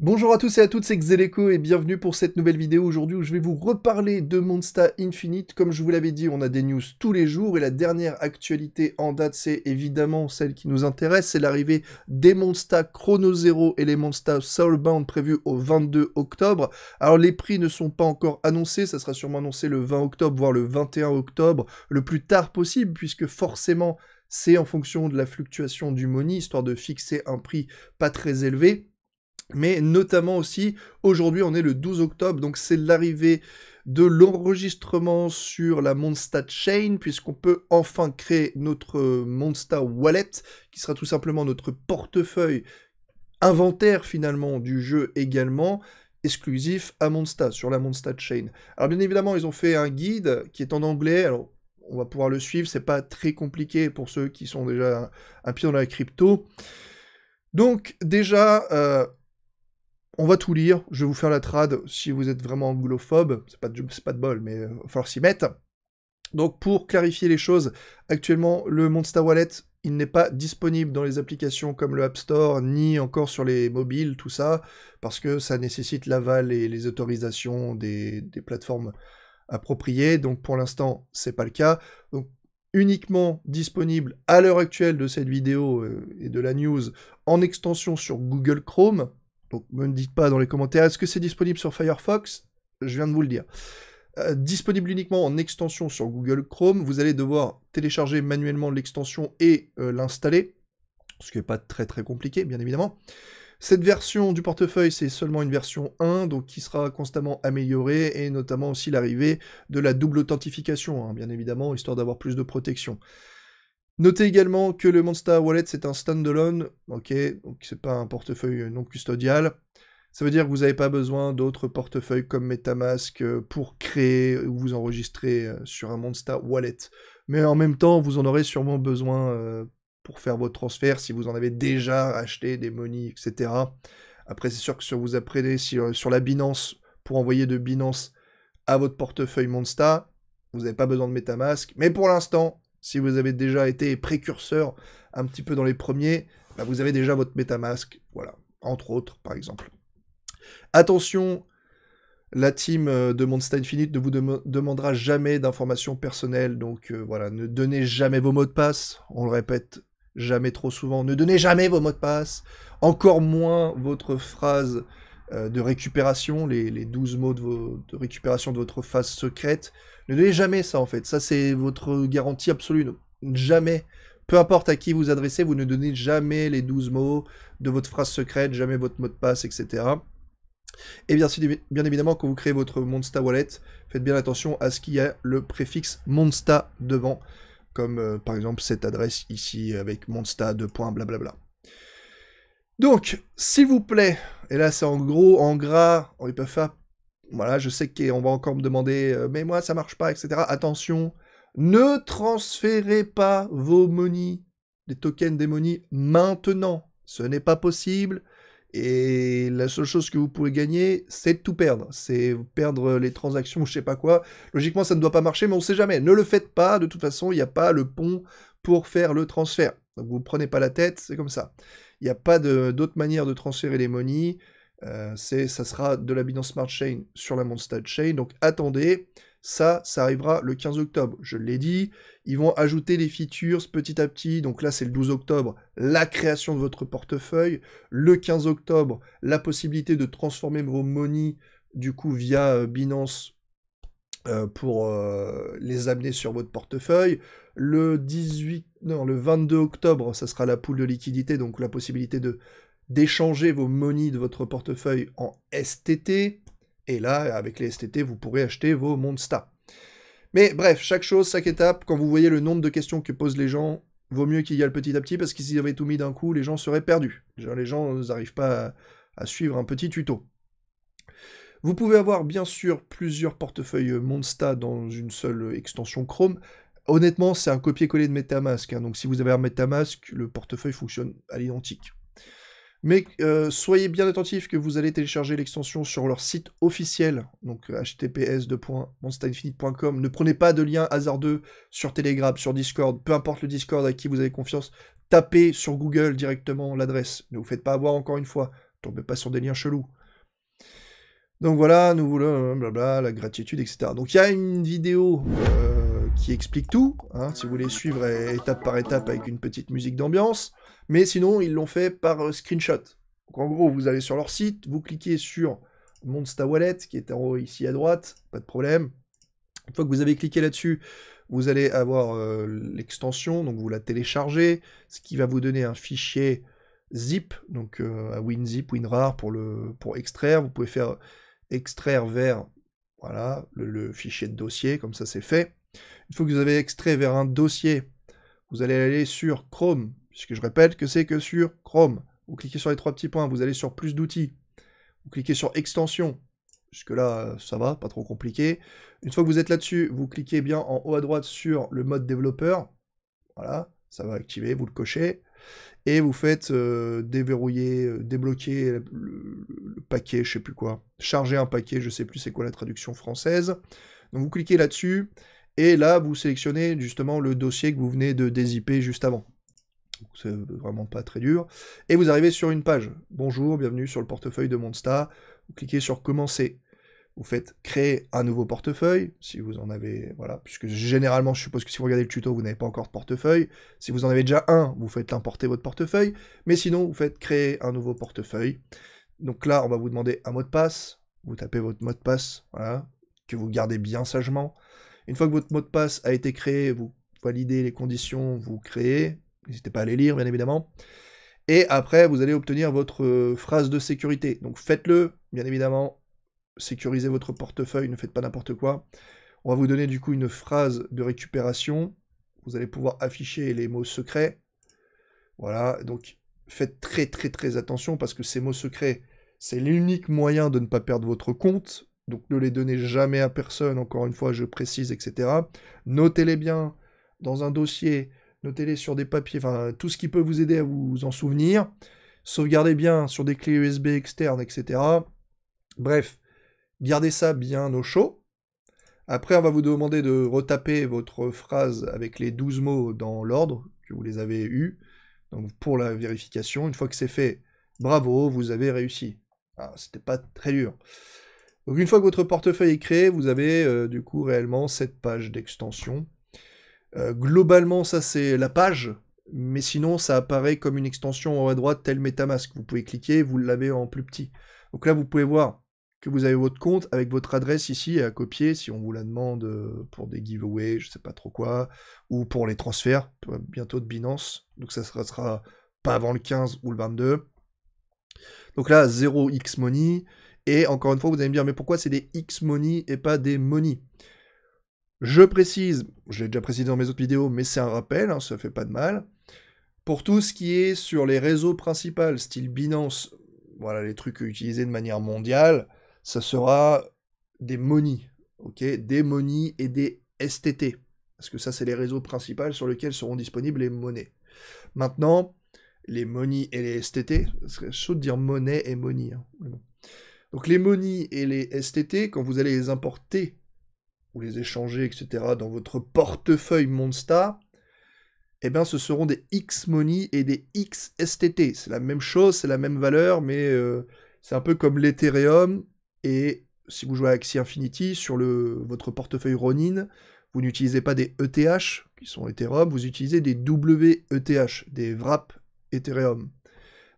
Bonjour à tous et à toutes, c'est Xeleco et bienvenue pour cette nouvelle vidéo aujourd'hui où je vais vous reparler de Monsta Infinite. Comme je vous l'avais dit, on a des news tous les jours et la dernière actualité en date, c'est évidemment celle qui nous intéresse, c'est l'arrivée des Monsta Chrono Zero et les Monsta Soulbound prévus au 22 octobre. Alors les prix ne sont pas encore annoncés, ça sera sûrement annoncé le 20 octobre, voire le 21 octobre, le plus tard possible, puisque forcément c'est en fonction de la fluctuation du money, histoire de fixer un prix pas très élevé mais notamment aussi aujourd'hui on est le 12 octobre donc c'est l'arrivée de l'enregistrement sur la Monsta Chain puisqu'on peut enfin créer notre euh, Monsta Wallet qui sera tout simplement notre portefeuille inventaire finalement du jeu également exclusif à Monsta sur la Monsta Chain. Alors bien évidemment ils ont fait un guide qui est en anglais alors on va pouvoir le suivre c'est pas très compliqué pour ceux qui sont déjà un, pied dans la crypto. Donc déjà, euh, on va tout lire, je vais vous faire la trad si vous êtes vraiment anglophobe, c'est pas, de, pas de bol, mais il euh, va s'y mettre. Donc pour clarifier les choses, actuellement le Monster Wallet, il n'est pas disponible dans les applications comme le App Store, ni encore sur les mobiles, tout ça, parce que ça nécessite l'aval et les autorisations des, des plateformes appropriées, donc pour l'instant c'est pas le cas. Donc uniquement disponible à l'heure actuelle de cette vidéo euh, et de la news en extension sur Google Chrome, donc ne me dites pas dans les commentaires, est-ce que c'est disponible sur Firefox Je viens de vous le dire. Euh, disponible uniquement en extension sur Google Chrome, vous allez devoir télécharger manuellement l'extension et euh, l'installer, ce qui n'est pas très très compliqué bien évidemment. Cette version du portefeuille, c'est seulement une version 1, donc qui sera constamment améliorée, et notamment aussi l'arrivée de la double authentification, hein, bien évidemment, histoire d'avoir plus de protection. Notez également que le Monster Wallet c'est un standalone, ok, donc c'est pas un portefeuille non custodial. Ça veut dire que vous n'avez pas besoin d'autres portefeuilles comme Metamask euh, pour créer ou vous enregistrer euh, sur un Monster Wallet. Mais en même temps, vous en aurez sûrement besoin euh, pour faire votre transfert si vous en avez déjà acheté des monies, etc. Après, c'est sûr que si vous apprenez sur, sur la Binance pour envoyer de Binance à votre portefeuille Monsta, vous n'avez pas besoin de Metamask. Mais pour l'instant, si vous avez déjà été précurseur un petit peu dans les premiers, bah, vous avez déjà votre MetaMask, voilà, entre autres, par exemple. Attention, la team euh, de Monster Infinite ne vous demandera jamais d'informations personnelles, donc euh, voilà, ne donnez jamais vos mots de passe, on le répète jamais trop souvent, ne donnez jamais vos mots de passe, encore moins votre phrase euh, de récupération, les, les 12 mots de, récupération de votre phase secrète. Ne donnez jamais ça en fait, ça c'est votre garantie absolue. jamais, peu importe à qui vous adressez, vous ne donnez jamais les 12 mots de votre phrase secrète, jamais votre mot de passe, etc. Et bien, bien évidemment, quand vous créez votre Monsta Wallet, faites bien attention à ce qu'il y a le préfixe Monsta devant, comme euh, par exemple cette adresse ici avec Monsta 2. blablabla. Donc, s'il vous plaît, et là c'est en gros, en gras, on peut faire... Voilà, je sais qu'on va encore me demander, euh, mais moi ça marche pas, etc. Attention, ne transférez pas vos monies, les tokens des monies, maintenant. Ce n'est pas possible. Et la seule chose que vous pouvez gagner, c'est tout perdre. C'est perdre les transactions, je sais pas quoi. Logiquement, ça ne doit pas marcher, mais on ne sait jamais. Ne le faites pas. De toute façon, il n'y a pas le pont pour faire le transfert. Donc vous ne prenez pas la tête, c'est comme ça. Il n'y a pas d'autre manière de transférer les monies. Euh, c'est, ça sera de la Binance Smart Chain sur la Mondstadt Chain. Donc attendez, ça, ça arrivera le 15 octobre. Je l'ai dit, ils vont ajouter les features petit à petit. Donc là, c'est le 12 octobre, la création de votre portefeuille. Le 15 octobre, la possibilité de transformer vos monies du coup via euh, Binance euh, pour les amener sur votre portefeuille. Le 18, non, le 22 octobre, ça sera la poule de liquidité, donc la possibilité de d'échanger vos monies de votre portefeuille en STT. Et là, avec les STT, vous pourrez acheter vos Monsta. Mais bref, chaque chose, chaque étape, quand vous voyez le nombre de questions que posent les gens, vaut mieux qu'il y le petit à petit, parce que s'ils avaient tout mis d'un coup, les gens seraient perdus. les gens n'arrivent pas à, suivre un petit tuto. Vous pouvez avoir bien sûr plusieurs portefeuilles Monsta dans une seule extension Chrome, Honnêtement, c'est un copier-coller de Metamask. Hein, donc si vous avez un Metamask, le portefeuille fonctionne à l'identique. Mais euh, soyez bien attentifs que vous allez télécharger l'extension sur leur site officiel, donc https euh, Ne prenez pas de lien hasardeux sur Telegram, sur Discord, peu importe le Discord à qui vous avez confiance. Tapez sur Google directement l'adresse. Ne vous faites pas avoir encore une fois. Tombez pas sur des liens chelous. Donc voilà, nous voulons euh, blabla, la gratitude, etc. Donc il y a une vidéo qui explique tout, hein, si vous voulez suivre étape par étape avec une petite musique d'ambiance, mais sinon ils l'ont fait par euh, screenshot. en gros, vous allez sur leur site, vous cliquez sur Monsta Wallet, qui est en haut ici à droite, pas de problème. Une fois que vous avez cliqué là-dessus, vous allez avoir euh, l'extension, donc vous la téléchargez, ce qui va vous donner un fichier zip, donc euh, à WinZip, WinRAR pour, le, pour extraire. Vous pouvez faire extraire vers voilà, le fichier de dossier, comme ça c'est fait. Une fois que vous avez extrait vers un dossier, vous allez aller sur Chrome, puisque je répète que c'est que sur Chrome. Vous cliquez sur les trois petits points, vous allez sur plus d'outils. Vous cliquez sur extension. puisque là euh, ça va, pas trop compliqué. Une fois que vous êtes là-dessus, vous cliquez bien en haut à droite sur le mode développeur. Voilà, ça va activer, vous le cochez. Et vous faites euh, déverrouiller, euh, débloquer le, paquet, je sais plus quoi. Charger un paquet, je sais plus c'est quoi la traduction française. Donc vous cliquez là-dessus et là, vous sélectionnez justement le dossier que vous venez de dézipper juste avant. C'est vraiment pas très dur. Et vous arrivez sur une page. Bonjour, bienvenue sur le portefeuille de Monsta. Vous cliquez sur Commencer. Vous faites créer un nouveau portefeuille, si vous en avez, voilà, puisque généralement, je suppose que si vous regardez le tuto, vous n'avez pas encore de portefeuille. Si vous en avez déjà un, vous faites importer votre portefeuille. Mais sinon, vous faites créer un nouveau portefeuille. Donc là, on va vous demander un mot de passe. Vous tapez votre mot de passe, voilà, que vous gardez bien sagement. Une fois que votre mot de passe a été créé, vous validez les conditions, vous créez. N'hésitez pas à les lire, bien évidemment. Et après, vous allez obtenir votre euh, phrase de sécurité. Donc faites-le, bien évidemment. Sécurisez votre portefeuille, ne faites pas n'importe quoi. On va vous donner du coup une phrase de récupération. Vous allez pouvoir afficher les mots secrets. Voilà, donc faites très très très attention parce que ces mots secrets, c'est l'unique moyen de ne pas perdre votre compte donc ne les donnez jamais à personne, encore une fois, je précise, etc. Notez-les bien dans un dossier, notez-les sur des papiers, enfin, tout ce qui peut vous aider à vous en souvenir. Sauvegardez bien sur des clés USB externes, etc. Bref, gardez ça bien au chaud. Après, on va vous demander de retaper votre phrase avec les 12 mots dans l'ordre que vous les avez eus. Donc, pour la vérification, une fois que c'est fait, bravo, vous avez réussi. Ah, c'était pas très dur. Donc une fois que votre portefeuille est créé, vous avez euh, du coup réellement cette page d'extension. Euh, globalement, ça c'est la page, mais sinon ça apparaît comme une extension en haut à droite, tel Metamask. Vous pouvez cliquer, vous l'avez en plus petit. Donc là, vous pouvez voir que vous avez votre compte avec votre adresse ici à copier si on vous la demande euh, pour des giveaways, je ne sais pas trop quoi, ou pour les transferts, bientôt de Binance. Donc ça sera, sera pas avant le 15 ou le 22. Donc là, 0x Money. Et encore une fois, vous allez me dire, mais pourquoi c'est des X-Money et pas des monies Je précise, je l'ai déjà précisé dans mes autres vidéos, mais c'est un rappel, ça hein, ça fait pas de mal. Pour tout ce qui est sur les réseaux principaux, style Binance, voilà les trucs utilisés de manière mondiale, ça sera des Money, ok Des Money et des STT. Parce que ça, c'est les réseaux principaux sur lesquels seront disponibles les monnaies. Maintenant, les Money et les STT, ce chaud de dire monnaie et money. Hein, donc les MONI et les STT, quand vous allez les importer ou les échanger, etc., dans votre portefeuille Monsta, eh bien ce seront des x monies et des X STT. C'est la même chose, c'est la même valeur, mais euh, c'est un peu comme l'Ethereum. Et si vous jouez à Axie Infinity, sur le, votre portefeuille Ronin, vous n'utilisez pas des ETH, qui sont Ethereum, vous utilisez des WETH, des wrap Ethereum.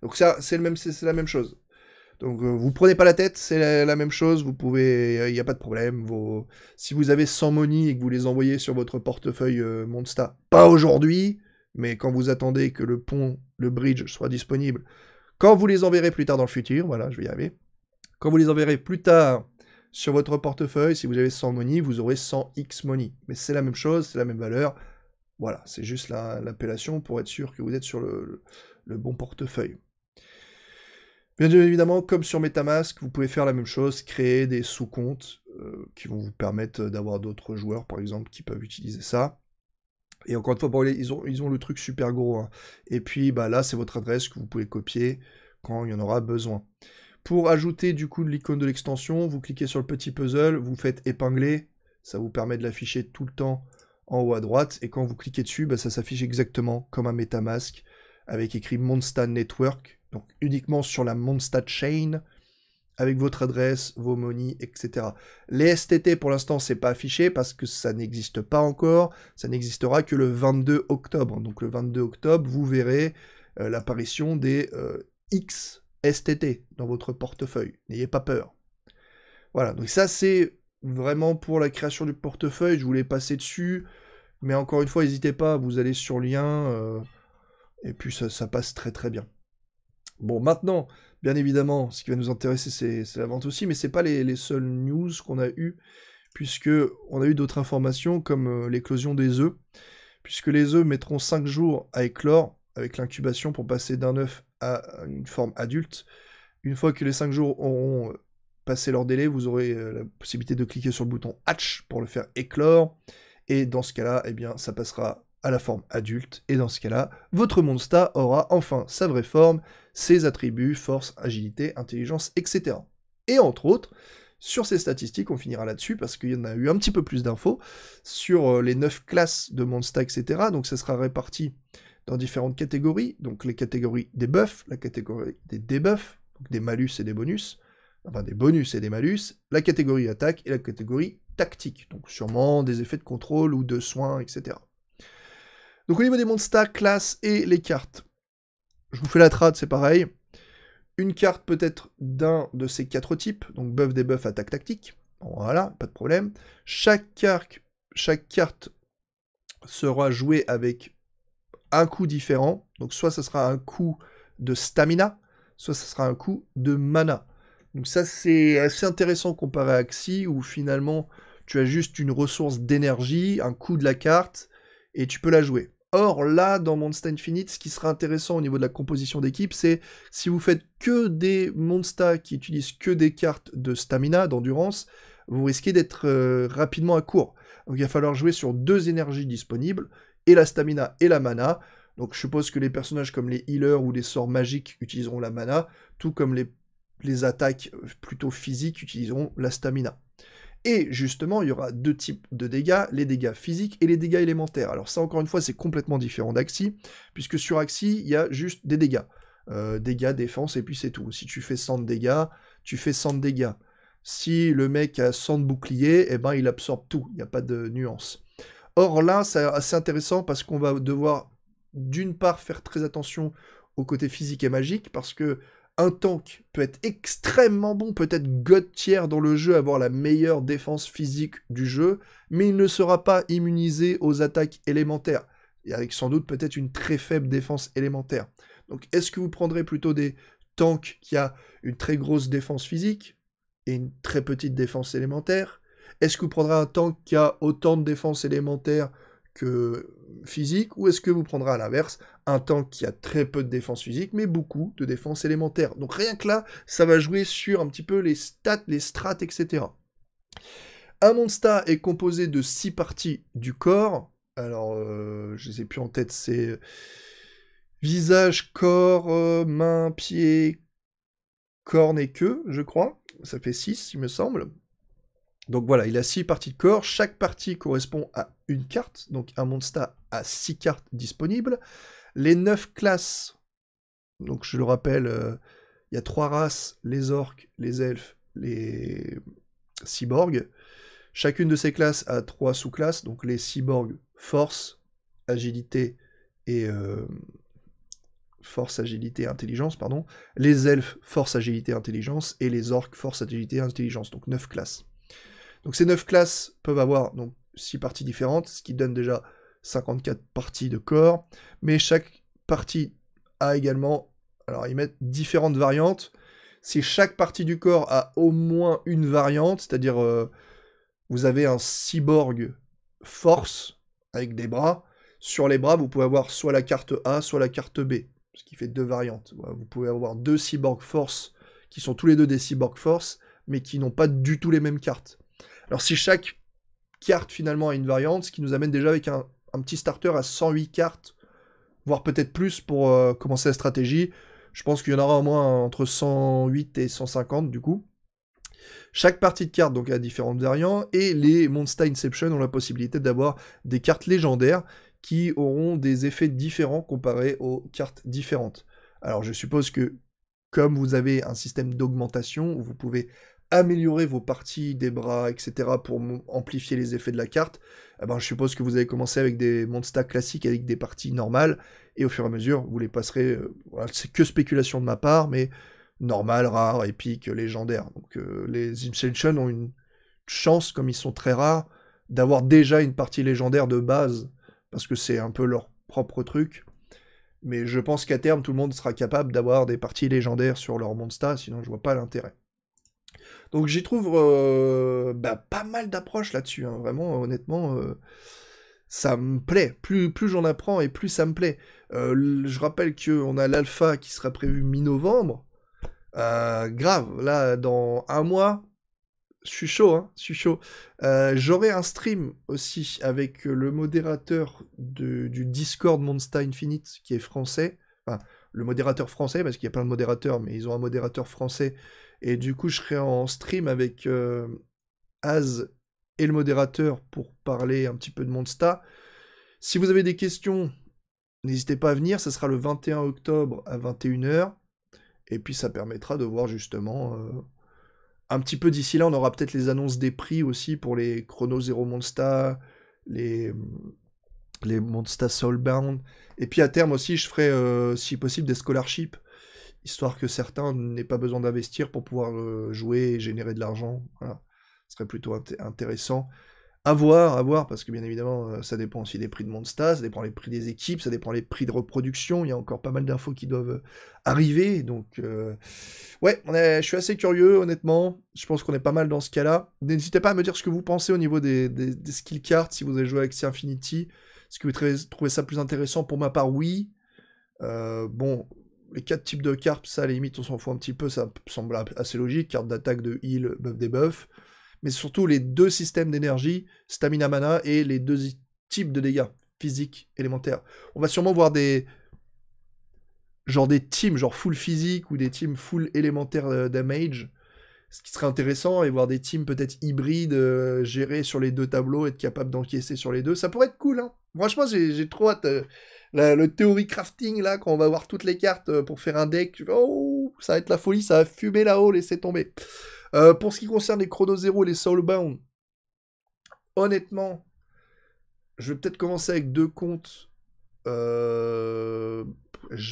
Donc ça, c'est la même chose. Donc vous euh, vous prenez pas la tête, c'est la, même chose, vous pouvez, il euh, n'y a pas de problème. Si vous avez 100 money et que vous les envoyez sur votre portefeuille euh, Monsta, pas aujourd'hui, mais quand vous attendez que le pont, le bridge soit disponible, quand vous les enverrez plus tard dans le futur, voilà, je vais y arriver. Quand vous les enverrez plus tard sur votre portefeuille, si vous avez 100 money, vous aurez 100 X money. Mais c'est la même chose, c'est la même valeur. Voilà, c'est juste l'appellation pour être sûr que vous êtes sur le bon portefeuille. Bien évidemment, comme sur Metamask, vous pouvez faire la même chose, créer des sous-comptes euh, qui vont vous permettre d'avoir d'autres joueurs, par exemple, qui peuvent utiliser ça. Et encore une fois, ils, ont, le truc super gros. Hein. Et puis bah, là, c'est votre adresse que vous pouvez copier quand il y en aura besoin. Pour ajouter du coup l'icône de l'extension, vous cliquez sur le petit puzzle, vous faites épingler, ça vous permet de l'afficher tout le temps en haut à droite, et quand vous cliquez dessus, bah, ça s'affiche exactement comme un Metamask, avec écrit Monstan Network, donc uniquement sur la Mondstadt Chain, avec votre adresse, vos monies, etc. Les STT pour l'instant c'est pas affiché parce que ça n'existe pas encore, ça n'existera que le 22 octobre. Donc le 22 octobre, vous verrez euh, l'apparition des euh, X STT dans votre portefeuille. N'ayez pas peur. Voilà, donc ça c'est vraiment pour la création du portefeuille, je voulais passer dessus, mais encore une fois, n'hésitez pas, vous allez sur lien, euh, et puis ça passe très très bien. Bon, maintenant, bien évidemment, ce qui va nous intéresser, c'est la vente aussi, mais ce n'est pas les, seules news qu'on a eues, puisqu'on a eu d'autres informations comme euh, l'éclosion des œufs, puisque les œufs mettront 5 jours à éclore avec l'incubation pour passer d'un œuf à une forme adulte. Une fois que les 5 jours auront euh, passé leur délai, vous aurez euh, la possibilité de cliquer sur le bouton Hatch pour le faire éclore. Et dans ce cas-là, eh bien, ça passera à la forme adulte, et dans ce cas-là, votre Monsta aura enfin sa vraie forme, ses attributs, force, agilité, intelligence, etc. Et entre autres, sur ces statistiques, on finira là-dessus parce qu'il y en a eu un petit peu plus d'infos sur euh, les 9 classes de Monsta, etc. Donc ça sera réparti dans différentes catégories, donc les catégories des buffs, la catégorie des debuffs, donc des malus et des bonus, enfin des bonus et des malus, la catégorie attaque et la catégorie tactique, donc sûrement des effets de contrôle ou de soins, etc. Donc au niveau des monstres classe et les cartes, je vous fais la trade, c'est pareil. Une carte peut-être d'un de ces quatre types, donc buff, debuff, attaque, tactique. Voilà, pas de problème. Chaque, carte, chaque carte sera jouée avec un coup différent. Donc soit ça sera un coup de stamina, soit ça sera un coup de mana. Donc ça c'est assez intéressant comparé à Axie où finalement tu as juste une ressource d'énergie, un coup de la carte et tu peux la jouer. Or là, dans Monster Infinite, ce qui sera intéressant au niveau de la composition d'équipe, c'est si vous faites que des Monsta qui utilisent que des cartes de stamina, d'endurance, vous risquez d'être euh, rapidement à court. Donc il va falloir jouer sur deux énergies disponibles, et la stamina et la mana. Donc je suppose que les personnages comme les healers ou les sorts magiques utiliseront la mana, tout comme les, les attaques euh, plutôt physiques utiliseront la stamina. Et justement, il y aura deux types de dégâts, les dégâts physiques et les dégâts élémentaires. Alors ça, encore une fois, c'est complètement différent d'Axi, puisque sur Axi, il y a juste des dégâts. Euh, dégâts, défense, et puis c'est tout. Si tu fais 100 de dégâts, tu fais 100 de dégâts. Si le mec a 100 de bouclier, eh ben il absorbe tout, il n'y a pas de nuance. Or là, c'est assez intéressant parce qu'on va devoir d'une part faire très attention au côté physique et magique, parce que un tank peut être extrêmement bon, peut être god dans le jeu, avoir la meilleure défense physique du jeu, mais il ne sera pas immunisé aux attaques élémentaires, et avec sans doute peut-être une très faible défense élémentaire. Donc est-ce que vous prendrez plutôt des tanks qui a une très grosse défense physique et une très petite défense élémentaire Est-ce que vous prendrez un tank qui a autant de défense élémentaire que physique ou est-ce que vous prendrez à l'inverse un tank qui a très peu de défense physique mais beaucoup de défense élémentaire Donc rien que là, ça va jouer sur un petit peu les stats, les strats, etc. Un monsta est composé de six parties du corps. Alors, euh, je les ai plus en tête, c'est visage, corps, euh, mains, pieds, cornes et queue, je crois. Ça fait 6, il me semble. Donc voilà, il a 6 parties de corps. Chaque partie correspond à une carte. Donc un Monsta a 6 cartes disponibles. Les 9 classes, donc je le rappelle, euh, il y a 3 races, les orques, les elfes, les cyborgs. Chacune de ces classes a 3 sous-classes. Donc les cyborgs, force, agilité et... Euh, force, agilité, intelligence, pardon. Les elfes, force, agilité, intelligence. Et les orques, force, agilité, intelligence. Donc 9 classes. Donc ces 9 classes peuvent avoir donc 6 parties différentes, ce qui donne déjà 54 parties de corps, mais chaque partie a également, alors ils mettent différentes variantes, si chaque partie du corps a au moins une variante, c'est-à-dire euh, vous avez un cyborg force avec des bras, sur les bras vous pouvez avoir soit la carte A, soit la carte B, ce qui fait deux variantes. Vous pouvez avoir deux cyborg force qui sont tous les deux des cyborg force, mais qui n'ont pas du tout les mêmes cartes. Alors si chaque carte finalement a une variante, ce qui nous amène déjà avec un, petit starter à 108 cartes, voire peut-être plus pour euh, commencer la stratégie. Je pense qu'il y en aura au moins entre 108 et 150 du coup. Chaque partie de carte donc a différentes variantes et les Monster Inception ont la possibilité d'avoir des cartes légendaires qui auront des effets différents comparés aux cartes différentes. Alors je suppose que comme vous avez un système d'augmentation où vous pouvez améliorer vos parties des bras, etc. pour amplifier les effets de la carte, eh ben, je suppose que vous allez commencer avec des monstres classiques, avec des parties normales, et au fur et à mesure, vous les passerez, euh, c'est que spéculation de ma part, mais normal, rare, épique, légendaire. Donc euh, les Inception ont une chance, comme ils sont très rares, d'avoir déjà une partie légendaire de base, parce que c'est un peu leur propre truc. Mais je pense qu'à terme, tout le monde sera capable d'avoir des parties légendaires sur leur Monsta, sinon je vois pas l'intérêt. Donc j'y trouve euh, bah, pas mal d'approches là-dessus, hein. vraiment honnêtement. Euh, ça me plaît, plus, plus j'en apprends et plus ça me plaît. Euh, je rappelle qu'on a l'alpha qui sera prévu mi-novembre. grave, là, dans un mois, je suis chaud, hein, je suis chaud. J'aurai un stream aussi avec le modérateur du Discord Monster Infinite qui est français. Enfin, le modérateur français, parce qu'il y a plein de modérateurs, mais ils ont un modérateur français et du coup, je serai en stream avec euh, Az et le modérateur pour parler un petit peu de Monsta. Si vous avez des questions, n'hésitez pas à venir. Ce sera le 21 octobre à 21h. Et puis, ça permettra de voir justement. Euh, un petit peu d'ici là, on aura peut-être les annonces des prix aussi pour les Chrono Zero Monsta, les, les Monsta Soulbound. Et puis à terme aussi, je ferai, euh, si possible, des scholarships histoire que certains n'aient pas besoin d'investir pour pouvoir euh, jouer et générer de l'argent. Voilà, ce serait plutôt intéressant. À voir, à voir, parce que bien évidemment, euh, ça dépend aussi des prix de monstas, ça dépend des prix des équipes, ça dépend des prix de reproduction. Il y a encore pas mal d'infos qui doivent euh, arriver. Donc, ouais, on est... je suis assez curieux, honnêtement. Je pense qu'on est pas mal dans ce cas-là. N'hésitez pas à me dire ce que vous pensez au niveau des, skill cards, si vous avez joué avec Sea Infinity. Est-ce que vous trouvez ça plus intéressant Pour ma part, oui. bon, les quatre types de cartes, ça à la limite on s'en fout un petit peu, ça semble assez logique, carte d'attaque de heal, buff des buffs, mais surtout les deux systèmes d'énergie, stamina mana et les deux types de dégâts, physique élémentaire On va sûrement voir des genre des teams genre full physique ou des teams full élémentaire euh, damage ce qui serait intéressant et voir des teams peut-être hybrides gérées euh, gérés sur les deux tableaux, être capable d'encaisser sur les deux, ça pourrait être cool. Hein. Franchement, j'ai trop hâte. Euh, le théorie crafting, là, quand on va voir toutes les cartes euh, pour faire un deck, oh, ça va être la folie, ça va fumer là-haut, laisser tomber. pour ce qui concerne les Chrono zéro et les Soulbound, honnêtement, je vais peut-être commencer avec deux comptes. je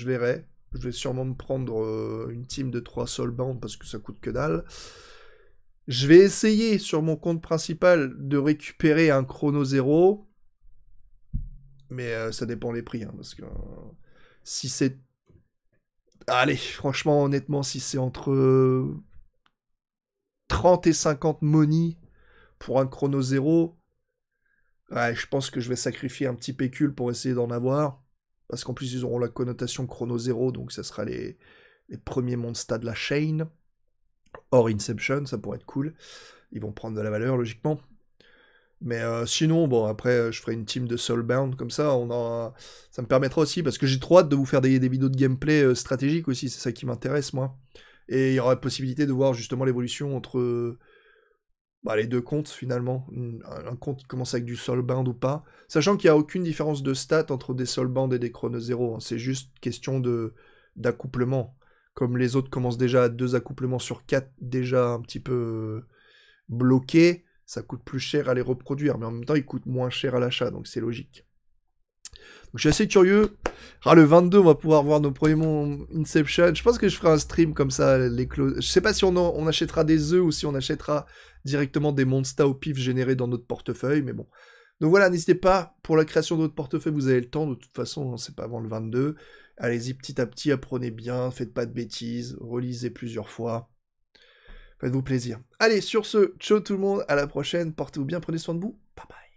verrai. Je vais sûrement me prendre euh, une team de 3 bandes parce que ça coûte que dalle. Je vais essayer sur mon compte principal de récupérer un chrono 0. Mais euh, ça dépend les prix. Hein, parce que euh, si c'est. Allez, franchement, honnêtement, si c'est entre 30 et 50 money pour un chrono 0, je pense que je vais sacrifier un petit pécule pour essayer d'en avoir parce qu'en plus ils auront la connotation chrono zéro, donc ça sera les, les premiers monstres de la chaîne. Or Inception, ça pourrait être cool. Ils vont prendre de la valeur, logiquement. Mais euh, sinon, bon, après, euh, je ferai une team de Soulbound, comme ça, on ça me permettra aussi, parce que j'ai trop hâte de vous faire des, des vidéos de gameplay euh, stratégiques stratégique aussi, c'est ça qui m'intéresse, moi. Et il y aura la possibilité de voir justement l'évolution entre bah, les deux comptes finalement. Un, compte qui commence avec du Sol Band ou pas. Sachant qu'il n'y a aucune différence de stats entre des bandes et des chrono-zéro, hein. C'est juste question de d'accouplement. Comme les autres commencent déjà à deux accouplements sur quatre déjà un petit peu bloqués, ça coûte plus cher à les reproduire. Mais en même temps, ils coûtent moins cher à l'achat, donc c'est logique je suis assez curieux. Ah, le 22, on va pouvoir voir nos premiers mondes Inception. Je pense que je ferai un stream comme ça. Les ne Je sais pas si on, achètera des œufs ou si on achètera directement des monstas au pif générés dans notre portefeuille, mais bon. Donc voilà, n'hésitez pas, pour la création de votre portefeuille, vous avez le temps, de toute façon, hein, c'est pas avant le 22. Allez-y petit à petit, apprenez bien, faites pas de bêtises, relisez plusieurs fois. Faites-vous plaisir. Allez, sur ce, ciao tout le monde, à la prochaine, portez-vous bien, prenez soin de vous, bye bye.